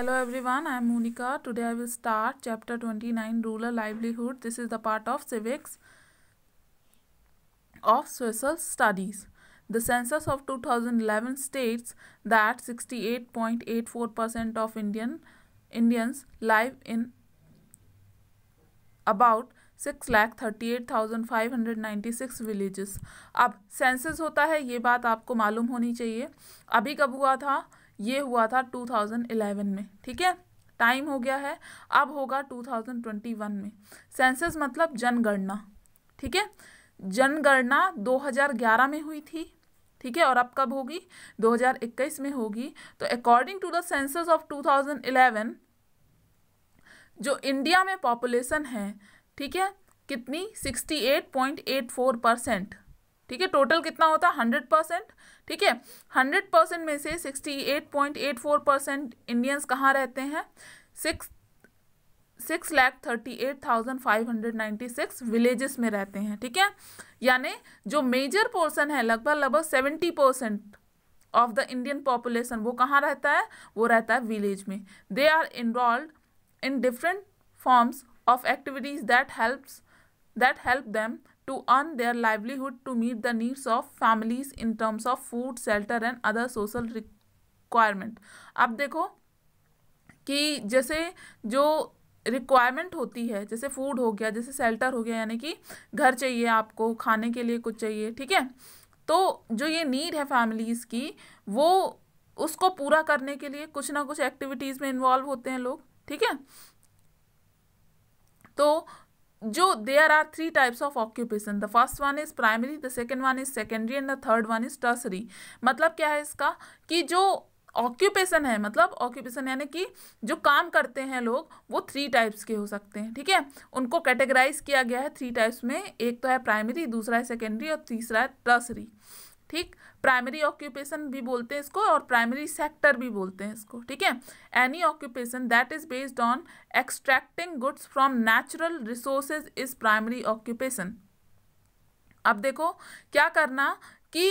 Hello everyone I am Monika today I will start chapter twenty nine rural livelihood this is the part of civics of social studies the census of two thousand eleven states that sixty eight point eight four percent of Indian Indians live in about six lakh thirty eight thousand five hundred ninety six villages अब census होता है ये बात आपको मालूम होनी चाहिए अभी कब हुआ था ये हुआ था 2011 में ठीक है टाइम हो गया है अब होगा 2021 में सेंसस मतलब जनगणना ठीक है जनगणना 2011 में हुई थी ठीक है और अब कब होगी 2021 में होगी तो according to the census of 2011 जो इंडिया में पॉपुलेशन है ठीक है कितनी 68.84 परसेंट ठीक है टोटल कितना होता है हंड्रेड परसेंट ठीक है हंड्रेड परसेंट में से sixty eight point eight four percent Indians कहाँ रहते हैं six six lakh thirty eight thousand five hundred ninety six villages में रहते हैं ठीक है यानी जो मेजर पोर्सन है लगभग लगभग seventy percent of the Indian population वो कहाँ रहता है वो रहता है विलेज में they are involve in different forms of activities that helps that help them to earn their livelihood to meet the needs of families in terms of food shelter and other social requirement अब देखो कि जैसे जो requirement होती है जैसे food हो गया जैसे सेल्टर हो गया यानी कि घर चाहिए आपको खाने के लिए कुछ चाहिए ठीक है तो जो ये नीड है फैमिलीज़ की वो उसको पूरा करने के लिए कुछ ना कुछ एक्टिविटीज़ में इन्वॉल्व होते हैं लोग ठीक है तो जो there are three types of occupation the first one is primary the second one is secondary and the third one is tertiary मतलब क्या है इसका कि जो ऑक्यूपेशन है मतलब ऑक्यूपेशन यानी कि जो काम करते हैं लोग वो थ्री टाइप्स के हो सकते हैं ठीक है उनको कैटेगराइज किया गया है थ्री टाइप्स में एक तो है प्राइमरी दूसरा है सेकेंडरी और तीसरा है टर्सरी ठीक प्राइमरी ऑक्यूपेशन भी बोलते हैं इसको और प्राइमरी सेक्टर भी बोलते हैं इसको ठीक है any occupation that is based on extracting goods from natural resources is primary occupation अब देखो क्या करना कि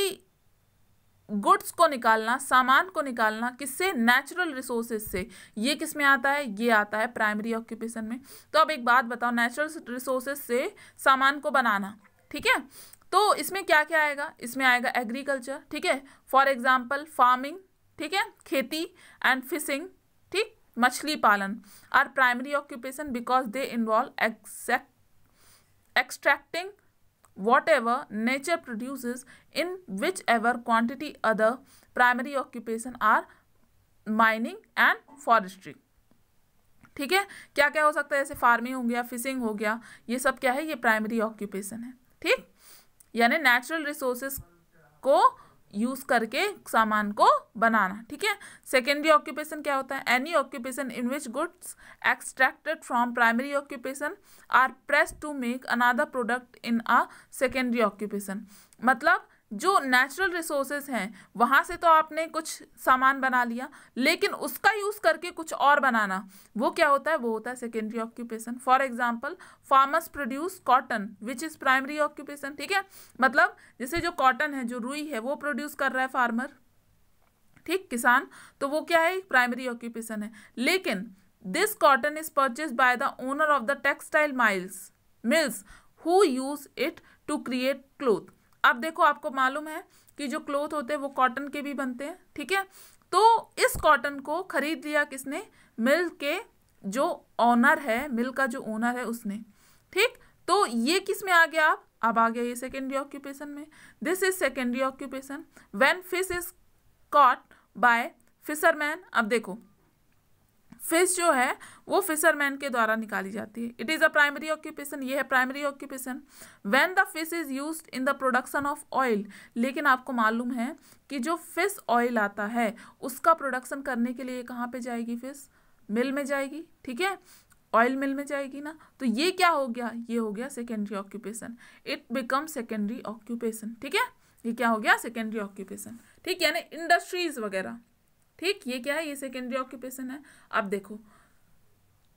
गुड्स को निकालना सामान को निकालना किससे नेचुरल रिसोर्सेज से ये किस में आता है ये आता है प्राइमरी ऑक्यूपेशन में तो अब एक बात बताओ नेचुरल रिसोर्सेज से सामान को बनाना ठीक है तो इसमें क्या क्या आएगा इसमें आएगा एग्रीकल्चर ठीक है फॉर एग्जाम्पल फार्मिंग ठीक है खेती एंड फिशिंग ठीक मछली पालन are primary occupation because they involve extracting whatever nature produce in whichever quantity other primary occupation are mining and forestry ठीक है क्या क्या हो सकता है जैसे फार्मिंग हो गया फिशिंग हो गया ये सब क्या है ये प्राइमरी ऑक्यूपेशन है ठीक यानी नेचुरल रिसोर्सेस को यूज़ करके सामान को बनाना ठीक है सेकेंडरी ऑक्यूपेशन क्या होता है any occupation in which goods extracted from primary occupation are press to make another product in a secondary occupation मतलब जो नेचुरल रिसोर्सेज हैं वहाँ से तो आपने कुछ सामान बना लिया लेकिन उसका यूज़ करके कुछ और बनाना वो क्या होता है वो होता है secondary occupation for example farmers produce cotton which is primary occupation ठीक है मतलब जैसे जो कॉटन है जो रुई है वो प्रोड्यूस कर रहा है फार्मर ठीक किसान तो वो क्या है प्राइमरी ऑक्यूपेशन है लेकिन this cotton is purchase by the owner of the textile miles mills who use it to create cloth अब देखो आपको मालूम है कि जो क्लोथ होते हैं वो कॉटन के भी बनते हैं ठीक है तो इस कॉटन को खरीद लिया किसने मिल के जो ऑनर है मिल का जो ओनर है उसने ठीक तो ये किस में आ गया आप अब आ गया ये सेकेंडरी ऑक्यूपेशन में this is secondary occupation when fish is caught by fisherman अब देखो फिश जो है वो फिशरमैन के द्वारा निकाली जाती है it is a primary occupation ये है primary occupation when the fish is use in the production of oil लेकिन आपको मालूम है कि जो फिश ऑयल आता है उसका प्रोडक्शन करने के लिए कहाँ पे जाएगी फिश मिल में जाएगी ठीक है ऑयल मिल में जाएगी ना तो ये क्या हो गया ये हो गया secondary occupation it become secondary occupation ठीक है ये क्या हो गया सेकेंडरी ऑक्यूपेशन ठीक यानी इंडस्ट्रीज वगैरह ठीक ये क्या है ये सेकेंडरी ऑक्यूपेशन है अब देखो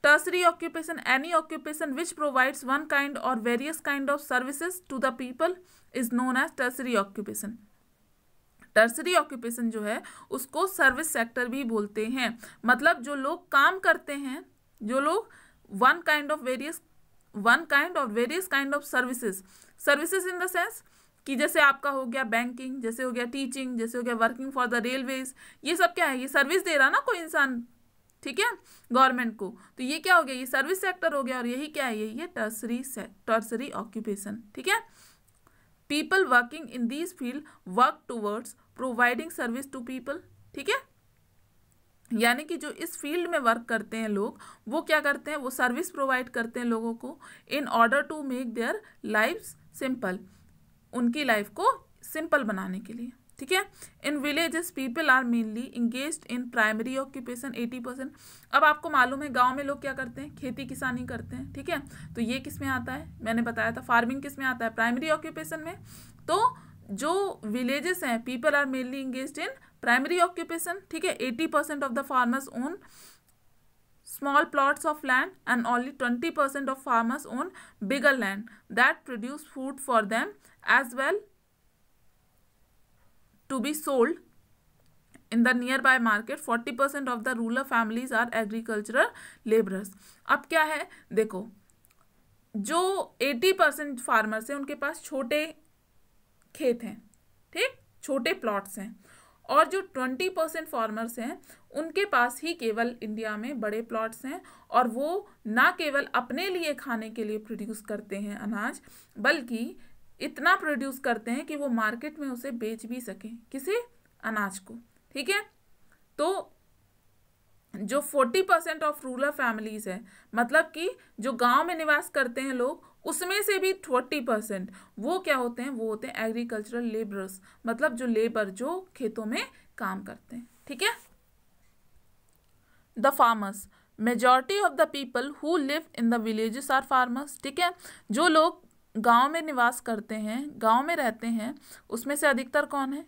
tertiary occupation any occupation which provides one kind or various kind of services to the people is known as tertiary occupation tertiary occupation जो है उसको सर्विस सेक्टर भी बोलते हैं मतलब जो लोग काम करते हैं जो लोग one kind of various one kind of various kind of services services in the sense कि जैसे आपका हो गया बैंकिंग जैसे हो गया टीचिंग जैसे हो गया वर्किंग फॉर द रेलवेज ये सब क्या है ये सर्विस दे रहा ना कोई इंसान ठीक है गवर्नमेंट को तो ये क्या हो गया ये सर्विस सेक्टर हो गया और यही क्या है ये ये टर्सरी टर्सरी ऑक्यूपेशन ठीक है people working in this field work towards providing service to people ठीक है यानी कि जो इस फील्ड में वर्क करते हैं लोग वो क्या करते हैं वो सर्विस प्रोवाइड करते हैं लोगों को in order to make their life simple उनकी लाइफ को सिंपल बनाने के लिए ठीक है in villages people are mainly engage in primary occupation eighty percent अब आपको मालूम है गांव में लोग क्या करते हैं खेती किसानी करते हैं ठीक है तो ये किस में आता है मैंने बताया था फार्मिंग किस में आता है प्राइमरी ऑक्यूपेशन में तो जो विलेजेस हैं people are mainly engage in primary occupation ठीक है eighty percent of the farmers own small of land and only twenty percent of farmers own bigger land that produce food for them as well to be sold in the nearby market 40 percent of the families families are agricultural ab अब क्या है देखो जो 80 percent farmers हैं उनके पास छोटे खेत हैं ठीक छोटे hain हैं और जो ट्वेंटी परसेंट फार्मर्स हैं उनके पास ही केवल इंडिया में बड़े प्लॉट्स हैं और वो ना केवल अपने लिए खाने के लिए प्रोड्यूस करते हैं अनाज बल्कि इतना प्रोड्यूस करते हैं कि वो मार्केट में उसे बेच भी सकें किसी अनाज को ठीक है तो जो forty percent of rural families है मतलब कि जो गांव में निवास करते हैं लोग उसमें से भी फोर्टी परसेंट वो क्या होते हैं वो होते हैं एग्रीकल्चरल लेबरर्स मतलब जो लेबर जो खेतों में काम करते हैं ठीक है the farmers majority of the people who live in the villages are farmers ठीक है जो लोग गांव में निवास करते हैं गांव में रहते हैं उसमें से अधिकतर कौन है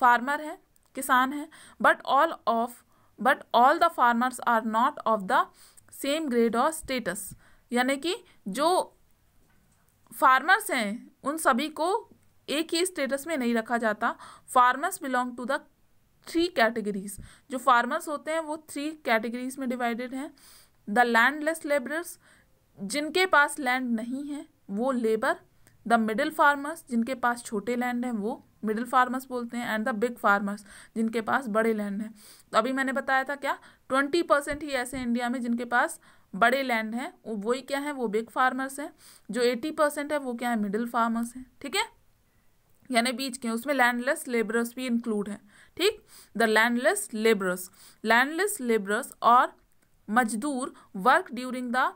फार्मर है किसान है but all of but all the farmers are not of the same grade और स्टेटस यानी कि जो फार्मर्स हैं उन सभी को एक ही स्टेटस में नहीं रखा जाता farmers belong to the three categories जो फार्मर्स होते हैं वो थ्री कैटेगरीज में डिवाइडेड हैं द लैंडलेस लेबरर्स जिनके पास लैंड नहीं है वो लेबर द मिडिल फार्मर्स जिनके पास छोटे लैंड हैं वो मिडिल फार्मर्स बोलते हैं एंड द बिग फार्मर्स जिनके पास बड़े लैंड हैं तो अभी मैंने बताया था क्या ट्वेंटी परसेंट ही ऐसे इंडिया में जिनके पास बड़े लैंड हैं वही क्या है वो बिग फार्मर्स हैं जो एटी परसेंट है वो क्या है मिडिल फार्मर्स हैं ठीक है यानी बीच के उसमें लैंडलेस लेबरर्स भी इंक्लूड है ठीक the landless labourers landless labourers और मजदूर work during the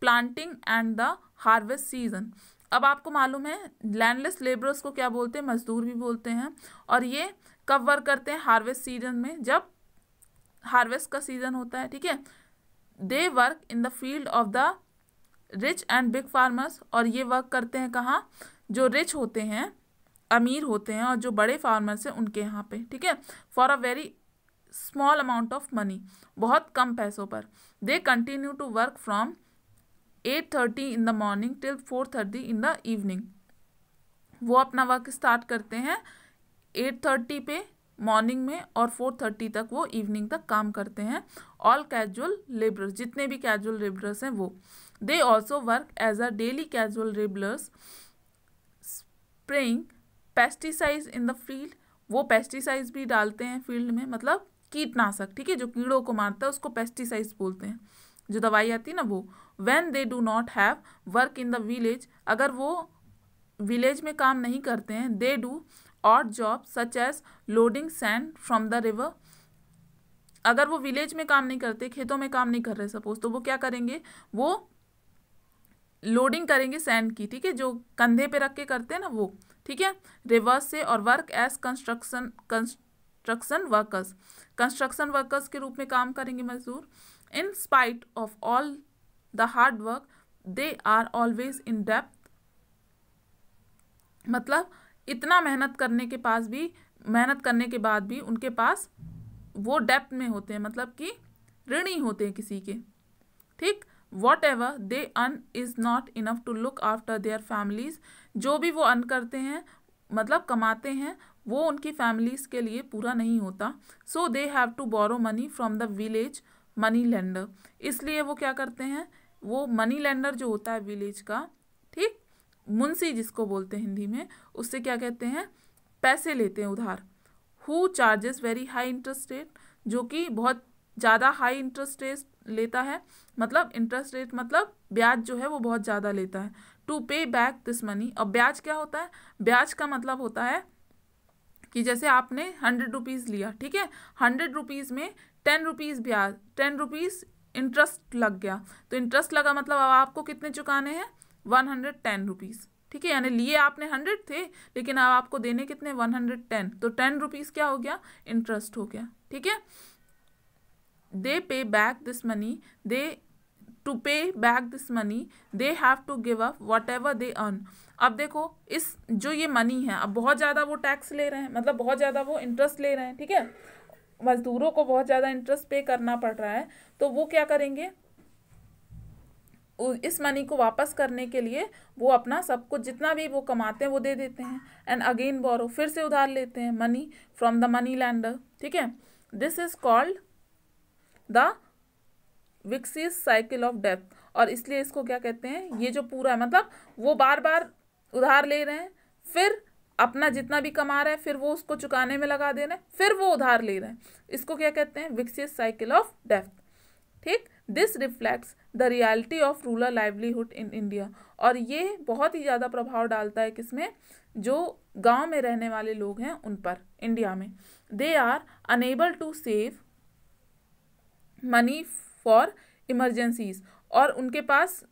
planting and the harvest season अब आपको मालूम है लैंडलेस लेबरर्स को क्या बोलते हैं मजदूर भी बोलते हैं और ये कब वर्क करते हैं हार्वेस्ट सीजन में जब हार्वेस्ट का सीजन होता है ठीक है they work in the field of the rich and big farmers और ये वर्क करते हैं कहाँ जो रिच होते हैं अमीर होते हैं और जो बड़े फार्मर्स हैं उनके यहाँ पे ठीक है for a very small amount of money बहुत कम पैसों पर they continue to work from eight thirty in the morning till four thirty in the evening वो अपना वर्क स्टार्ट करते हैं एट थर्टी पे मॉर्निंग में और फोर थर्टी तक वो इवनिंग तक काम करते हैं ऑल कैजुअल लेबरर्स जितने भी कैजुअल लेबरर्स हैं वो they also work as a daily casual labourers spraying pesticides in the field वो पेस्टिसाइड्स भी डालते हैं फील्ड में मतलब कीटनाशक ठीक है जो कीड़ों को मारता है उसको पेस्टिसाइड्स बोलते हैं जो दवाई आती है ना वो when they do not have work in the village अगर वो विलेज में काम नहीं करते हैं they do odd job such as loading sand from the river अगर वो विलेज में काम नहीं करते खेतों में काम नहीं कर रहे सपोज तो वो क्या करेंगे वो लोडिंग करेंगे सैंड की ठीक है जो कंधे पे रख के करते हैं ना वो ठीक है रिवर्स से और work as construction construction workers construction workers के रूप में काम करेंगे मजदूर In spite of all the hard work, they are always in depth. मतलब इतना मेहनत करने के पास भी मेहनत करने के बाद भी उनके पास वो डेप्थ में होते हैं मतलब कि ऋणी होते हैं किसी के ठीक whatever they earn is not enough to look after their families जो भी वो अन करते हैं मतलब कमाते हैं वो उनकी फैमिलीज़ के लिए पूरा नहीं होता so they have to borrow money from the village money lender इसलिए वो क्या करते हैं वो मनी लेंडर जो होता है विलेज का ठीक मुंशी जिसको बोलते हैं हिंदी में उससे क्या कहते हैं पैसे लेते हैं उधार who charges very high interest rate जो कि बहुत ज़्यादा हाई इंटरेस्ट रेट लेता है मतलब इंटरेस्ट रेट मतलब ब्याज जो है वो बहुत ज़्यादा लेता है to pay back this money और ब्याज क्या होता है ब्याज का मतलब होता है कि जैसे आपने हंड्रेड रुपीज़ लिया ठीक है हंड्रेड रुपीज़ में टेन रुपीज़ ब्याज टेन रुपीज़ इंटरेस्ट लग गया तो इंटरेस्ट लगा मतलब अब आपको कितने चुकाने हैं वन हंड्रेड टेन रुपीज़ ठीक है यानी लिए आपने हंड्रेड थे लेकिन अब आपको देने कितने वन हंड्रेड टेन तो टेन रुपीज़ क्या हो गया इंटरेस्ट हो गया ठीक है they pay back this money they to pay back this money they have to give up whatever they earn अब देखो इस जो ये मनी है अब बहुत ज़्यादा वो टैक्स ले रहे हैं मतलब बहुत ज़्यादा वो इंटरेस्ट ले रहे हैं ठीक है मजदूरों को बहुत ज़्यादा इंटरेस्ट पे करना पड़ रहा है तो वो क्या करेंगे इस मनी को वापस करने के लिए वो अपना सब कुछ जितना भी वो कमाते हैं वो दे देते हैं एंड अगेन बोरो फिर से उधार लेते हैं money from the money lender ठीक है this is called the vicious cycle of death और इसलिए इसको क्या कहते हैं ये जो पूरा है मतलब वो बार बार उधार ले रहे हैं फिर अपना जितना भी कमा रहे हैं फिर वो उसको चुकाने में लगा दे रहे हैं फिर वो उधार ले रहे हैं इसको क्या कहते हैं विकसित साइकिल ऑफ डेथ ठीक this reflects the reality of rural livelihood in India और ये बहुत ही ज़्यादा प्रभाव डालता है किसमें जो गांव में रहने वाले लोग हैं उन पर इंडिया में they are unable to save money for emergencies और उनके पास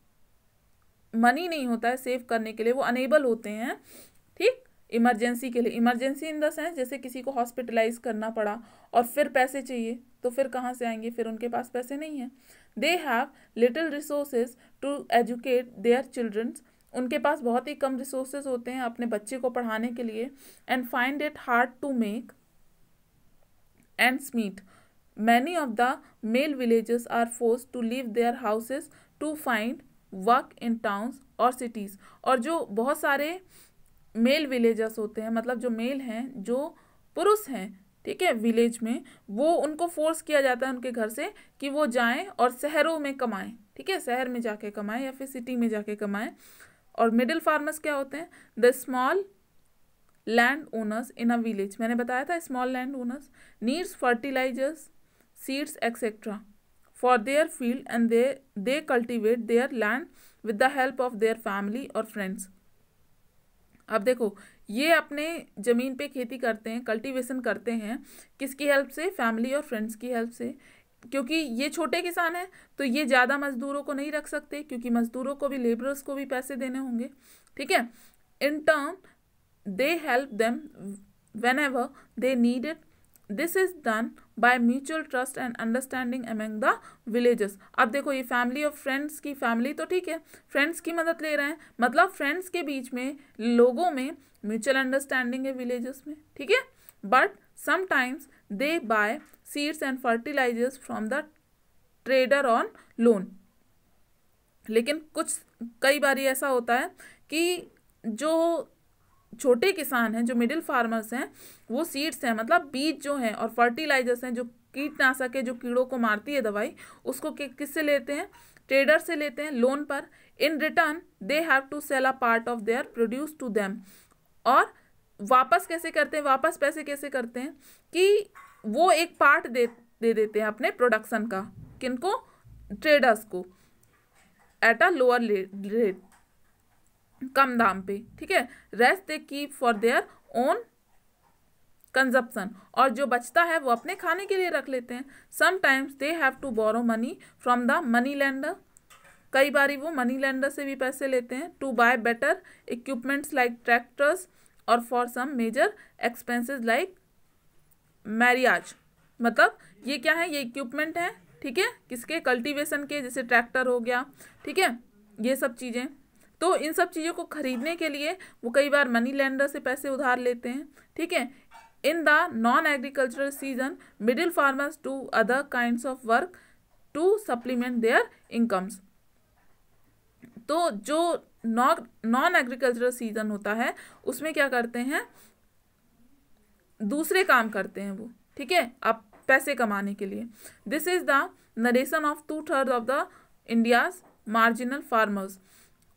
मनी नहीं होता है सेव करने के लिए वो अनेबल होते हैं इमरजेंसी के लिए इमरजेंसी इन द सेंस जैसे किसी को हॉस्पिटलाइज करना पड़ा और फिर पैसे चाहिए तो फिर कहाँ से आएंगे फिर उनके पास पैसे नहीं हैं they have little resources to educate their childrens उनके पास बहुत ही कम रिसोर्सेज होते हैं अपने बच्चे को पढ़ाने के लिए and find it hard to make ends meet many of the male villages are force to leave their houses to find work in towns और सिटीज़ और जो बहुत सारे मेल विलेजर्स होते हैं मतलब जो मेल हैं जो पुरुष हैं ठीक है विलेज में वो उनको फोर्स किया जाता है उनके घर से कि वो जाएं और शहरों में कमाएं ठीक है शहर में जाके कमाएं या फिर सिटी में जाके कमाएं और मिडिल फार्मर्स क्या होते हैं the small land owners in a village मैंने बताया था small land owners needs fertilisers seeds etcetera for their field and they they cultivate their land with the help of their family और friends अब देखो ये अपने ज़मीन पे खेती करते हैं कल्टीवेशन करते हैं किसकी हेल्प से फैमिली और फ्रेंड्स की हेल्प से क्योंकि ये छोटे किसान हैं तो ये ज़्यादा मजदूरों को नहीं रख सकते क्योंकि मजदूरों को भी लेबरर्स को भी पैसे देने होंगे ठीक है in term they help them whenever they need it this is done by mutual trust and understanding among the villages अब देखो ये फैमिली और फ्रेंड्स की फैमिली तो ठीक है फ्रेंड्स की मदद ले रहे हैं मतलब फ्रेंड्स के बीच में लोगों में म्यूचुअल अंडरस्टैंडिंग है विलेजेस में ठीक है but sometimes they buy seeds and fertilisers from the trader on loan लेकिन कुछ कई बार ऐसा होता है कि जो छोटे किसान हैं जो मिडिल फार्मर्स हैं वो सीड्स हैं मतलब बीज जो हैं और फर्टिलाइजर्स हैं जो कीटनाशक है जो कीड़ों को मारती है दवाई उसको किससे लेते हैं ट्रेडर से लेते हैं लोन पर in return they have to sell a part of their produce to them और वापस कैसे करते हैं वापस पैसे कैसे करते हैं कि वो एक पार्ट दे दे देते हैं अपने प्रोडक्शन का किनको ट्रेडर्स को एट अ लोअर रेट कम दाम पे ठीक है rest they keep for their own consumption और जो बचता है वो अपने खाने के लिए रख लेते हैं sometimes they have to borrow money from the money lender कई बार वो मनी लैंडर से भी पैसे लेते हैं to buy better equipments like tractors और for some major expenses like marriages मतलब ये क्या है ये इक्विपमेंट है ठीक है किसके कल्टीवेशन के जैसे ट्रैक्टर हो गया ठीक है ये सब चीज़ें तो इन सब चीज़ों को खरीदने के लिए वो कई बार मनी लैंडर से पैसे उधार लेते हैं ठीक है in the non agricultural season middle farmers to other kind of work to supplement their incomes तो जो नॉन एग्रीकल्चरल सीजन होता है उसमें क्या करते हैं दूसरे काम करते हैं वो ठीक है अब पैसे कमाने के लिए this is the narration of two third of the India's marginal farmers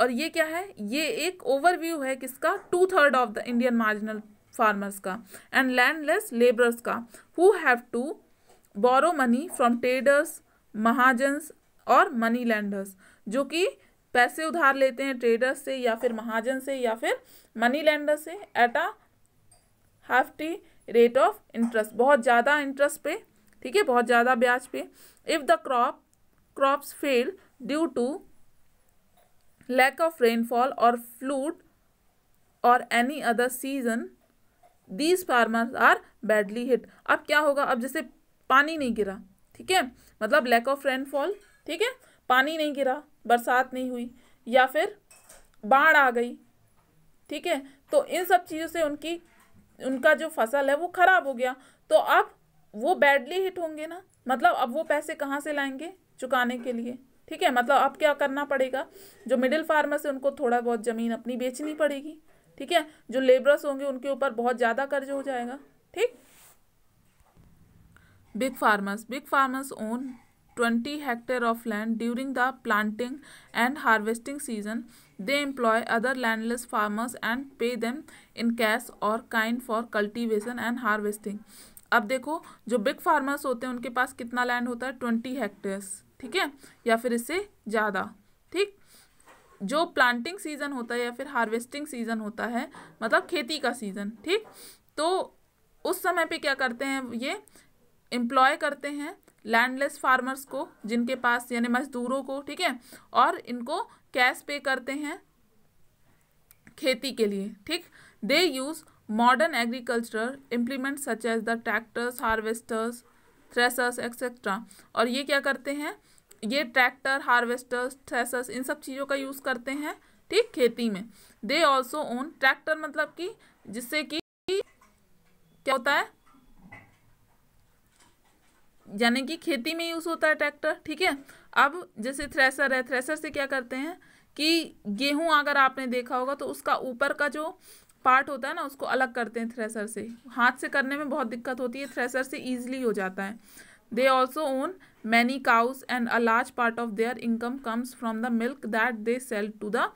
और ये क्या है ये एक ओवरव्यू है किसका two third of the Indian marginal farmers का एंड लैंडलेस लेबरर्स का who have to borrow money from traders महाजन्स और मनी लैंडर्स जो कि पैसे उधार लेते हैं ट्रेडर्स से या फिर महाजन से या फिर मनी लैंडर से at a hefty rate of interest बहुत ज़्यादा इंटरेस्ट पे ठीक है बहुत ज़्यादा ब्याज पे if the crop crops fail due to lack of rainfall or flood और any other season these farmers are badly hit अब क्या होगा अब जैसे पानी नहीं गिरा ठीक है मतलब लैक ऑफ रेनफॉल ठीक है पानी नहीं गिरा बरसात नहीं हुई या फिर बाढ़ आ गई ठीक है तो इन सब चीज़ों से उनकी उनका जो फसल है वो ख़राब हो गया तो अब वो बैडली हिट होंगे ना मतलब अब वो पैसे कहाँ से लाएंगे चुकाने के लिए ठीक है मतलब अब क्या करना पड़ेगा जो मिडिल फार्मर्स है उनको थोड़ा बहुत ज़मीन अपनी बेचनी पड़ेगी ठीक है जो लेबरर्स होंगे उनके ऊपर बहुत ज़्यादा कर्ज हो जाएगा ठीक big farmers big farmers own twenty hectare of land during the planting and harvesting season they employ other landless farmers and pay them in cash और kind for cultivation and harvesting अब देखो जो बिग फार्मर्स होते हैं उनके पास कितना land होता है ट्वेंटी हेक्टेयर्स ठीक है या फिर इससे ज़्यादा ठीक जो प्लांटिंग सीज़न होता है या फिर हार्वेस्टिंग सीज़न होता है मतलब खेती का सीज़न ठीक तो उस समय पे क्या करते हैं ये एम्प्लॉय करते हैं लैंडलेस फार्मर्स को जिनके पास यानी मजदूरों को ठीक है और इनको कैश पे करते हैं खेती के लिए ठीक they use modern agriculture implement such as the tractors harvesters threshers etcetera और ये क्या करते हैं ये ट्रैक्टर हार्वेस्टर्स थ्रेसर्स इन सब चीज़ों का यूज़ करते हैं ठीक खेती में दे ऑल्सो ओन ट्रैक्टर मतलब कि जिससे कि क्या होता है यानी कि खेती में यूज़ होता है ट्रैक्टर ठीक है अब जैसे थ्रेसर है थ्रेसर से क्या करते हैं कि गेहूं अगर आपने देखा होगा तो उसका ऊपर का जो पार्ट होता है ना उसको अलग करते हैं थ्रेसर से हाथ से करने में बहुत दिक्कत होती है थ्रेसर से ईजिली हो जाता है they also own many cows and a large part of their income comes from the milk that they sell to the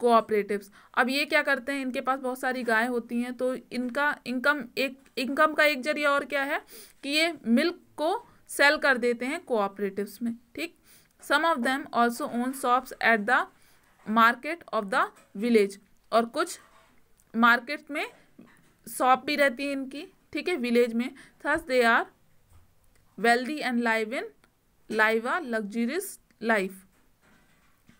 cooperative अब ये क्या करते हैं इनके पास बहुत सारी गायें होती हैं तो इनका इनकम एक इनकम का एक जरिया और क्या है कि ये मिल्क को सेल कर देते हैं कोऑपरेटिवस में ठीक some of them also own shops at the market of the village और कुछ मार्केट में शॉप भी रहती है इनकी ठीक है विलेज में thus they are wealthy and live in live a luxurious life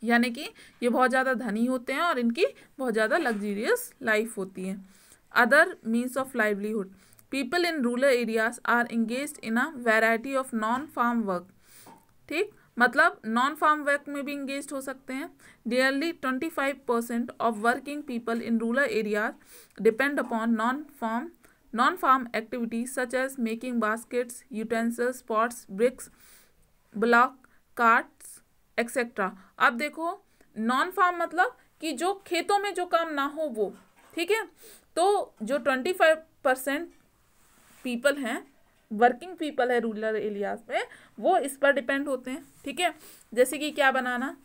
यानी कि ये बहुत ज़्यादा धनी होते हैं और इनकी बहुत ज़्यादा लग्जरियस लाइफ होती है other means of livelihood people in rural areas are engage in a variety of non farm work ठीक मतलब नॉन फार्म वर्क में भी इंगेज हो सकते हैं nearly twenty five percent of working people in rural areas depend upon non farm non farm activities such as making baskets utensils pots bricks block carts etcetera अब देखो non farm मतलब कि जो खेतों में जो काम ना हो वो ठीक है तो जो ट्वेंटी फाइव परसेंट पीपल हैं वर्किंग पीपल है रूरल एरियाज में वो इस पर डिपेंड होते हैं ठीक है जैसे कि क्या बनाना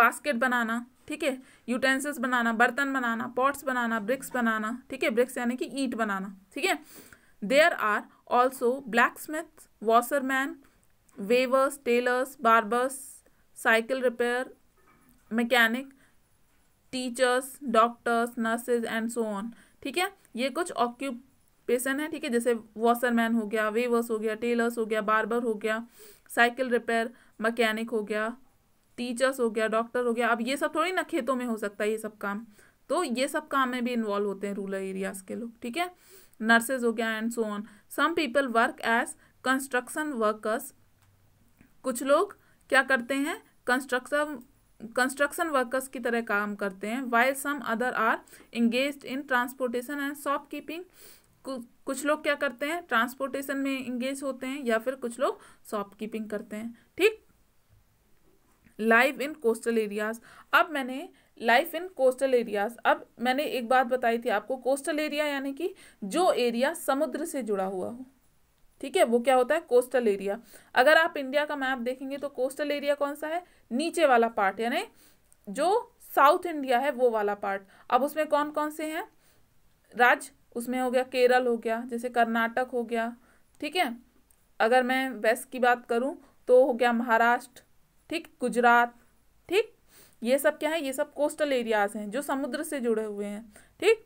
बास्केट बनाना ठीक है यूटेंसिल्स बनाना बर्तन बनाना पॉट्स बनाना ब्रिक्स बनाना ठीक है ब्रिक्स यानी कि ईट बनाना ठीक है there are also blacksmith washerman weavers tailors barbers cycle repair mechanic teachers doctors nurses and so on ठीक है ये कुछ ऑक्यूप पेशन है ठीक है जैसे वॉशरमैन हो गया वेवर्स हो गया टेलर्स हो गया बार्बर हो गया साइकिल रिपेयर मकैनिक हो गया टीचर्स हो गया डॉक्टर हो गया अब ये सब थोड़ी ना खेतों में हो सकता है ये सब काम तो ये सब काम में भी इन्वॉल्व होते हैं रूरल एरियाज़ के लोग ठीक है नर्सेज हो गया and so on some people work as construction workers कुछ लोग क्या करते हैं कंस्ट्रक्शन कंस्ट्रक्शन वर्कर्स की तरह काम करते हैं while some other are engage in transportation and shop keeping कुछ लोग क्या करते हैं ट्रांसपोर्टेशन में इंगेज होते हैं या फिर कुछ लोग शॉप कीपिंग करते हैं ठीक लाइव इन कोस्टल एरियाज अब मैंने लाइफ इन कोस्टल एरियाज अब मैंने एक बात बताई थी आपको कोस्टल एरिया यानी कि जो एरिया समुद्र से जुड़ा हुआ हो ठीक है वो क्या होता है कोस्टल एरिया अगर आप इंडिया का मैप देखेंगे तो कोस्टल एरिया कौन सा है नीचे वाला पार्ट यानी जो साउथ इंडिया है वो वाला पार्ट अब उसमें कौन कौन से हैं राज्य उसमें हो गया केरल हो गया जैसे कर्नाटक हो गया ठीक है अगर मैं वेस्ट की बात करूँ तो हो गया महाराष्ट्र ठीक गुजरात ठीक ये सब क्या है ये सब कोस्टल एरियाज हैं जो समुद्र से जुड़े हुए हैं ठीक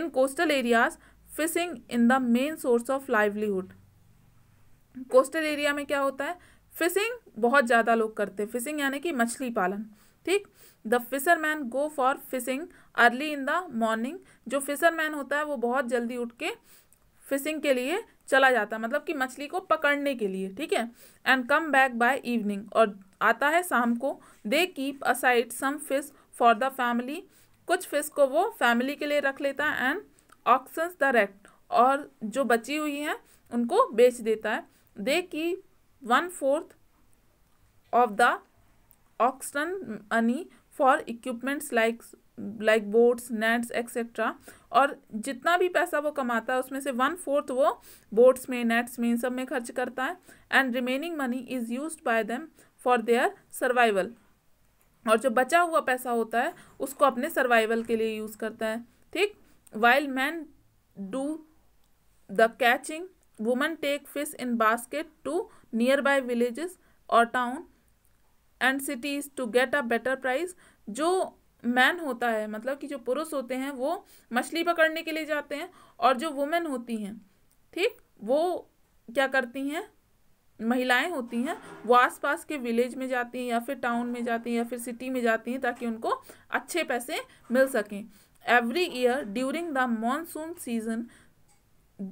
in coastal areas fishing in the main source of livelihood coastal area में क्या होता है फिशिंग बहुत ज़्यादा लोग करते हैं फिशिंग यानी कि मछली पालन ठीक the man go for fishing early in the morning जो फिशरमैन होता है वो बहुत जल्दी उठ के फिशिंग के लिए चला जाता है मतलब कि मछली को पकड़ने के लिए ठीक है and come back by evening और आता है शाम को they keep aside some fish for the family कुछ फिश को वो फैमिली के लिए रख लेता है एंड ऑक्सन्स द रेक्ट और जो बची हुई हैं उनको बेच देता है दे की one fourth of the auction money for equipments like like boats nets etcetera और जितना भी पैसा वो कमाता है उसमें से वन फोर्थ वो बोट्स में नेट्स में इन सब में खर्च करता है and remaining money is use by them for their survival और जो बचा हुआ पैसा होता है उसको अपने सर्वाइवल के लिए यूज़ करता है ठीक while man do the catching women take fish in basket to nearby villages और town and cities to get a better price जो मैन होता है मतलब कि जो पुरुष होते हैं वो मछली पकड़ने के लिए जाते हैं और जो वुमेन होती हैं ठीक वो क्या करती हैं महिलाएं होती हैं वो आसपास के विलेज में जाती हैं या फिर टाउन में जाती हैं या फिर सिटी में जाती हैं ताकि उनको अच्छे पैसे मिल सकें every year during the monsoon season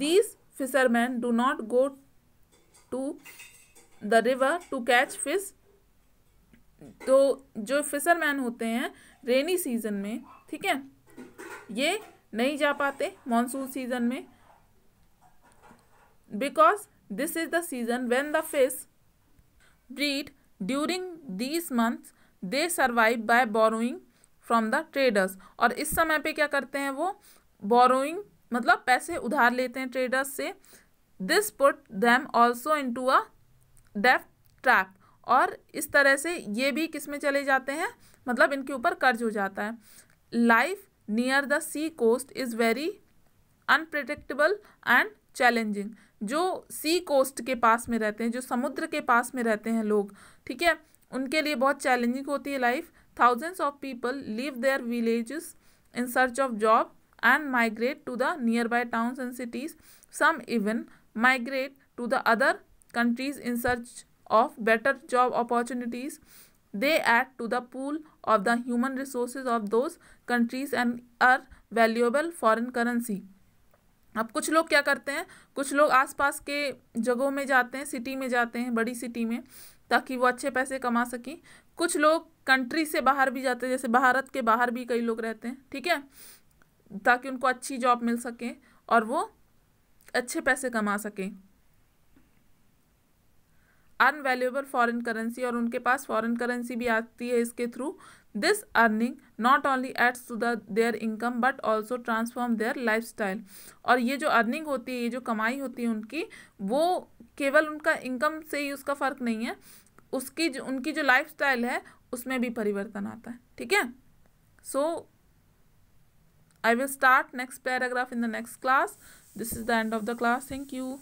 these fishermen do not go to the river to catch fish तो जो फिशरमैन होते हैं रेनी सीज़न में ठीक है ये नहीं जा पाते मानसून सीज़न में because this is the season when the fish breed during these month they survive by borrowing from the traders और इस समय पे क्या करते हैं वो बोरोइंग मतलब पैसे उधार लेते हैं ट्रेडर्स से this put them also into a debt trap और इस तरह से ये भी किस में चले जाते हैं मतलब इनके ऊपर कर्ज हो जाता है life near the sea coast is very unpredictable and challenging जो सी कोस्ट के पास में रहते हैं जो समुद्र के पास में रहते हैं लोग ठीक है उनके लिए बहुत चैलेंजिंग होती है life thousands of people leave their village in search of job and migrate to the nearby towns and cities some even migrate to the other countries in search of better job opportunities they add to the pool of the human resources of those countries and are valuable foreign currency अब कुछ लोग क्या करते हैं कुछ लोग आसपास के जगहों में जाते हैं सिटी में जाते हैं बड़ी सिटी में ताकि वो अच्छे पैसे कमा सकें कुछ लोग कंट्री से बाहर भी जाते हैं जैसे भारत के बाहर भी कई लोग रहते हैं ठीक है ताकि उनको अच्छी जॉब मिल सके और वो अच्छे पैसे कमा सकें अनवेल्यूएबल फॉरेन करेंसी और उनके पास फॉरेन करेंसी भी आती है इसके through this earning not only adds to the their income but also transform their life style और ये जो अर्निंग होती है ये जो कमाई होती है उनकी वो केवल उनका इनकम से ही उसका फ़र्क नहीं है उसकी जो उनकी जो लाइफ स्टाइल है उसमें भी परिवर्तन आता है ठीक है so I will start next paragraph in the next class this is the end of the class thank you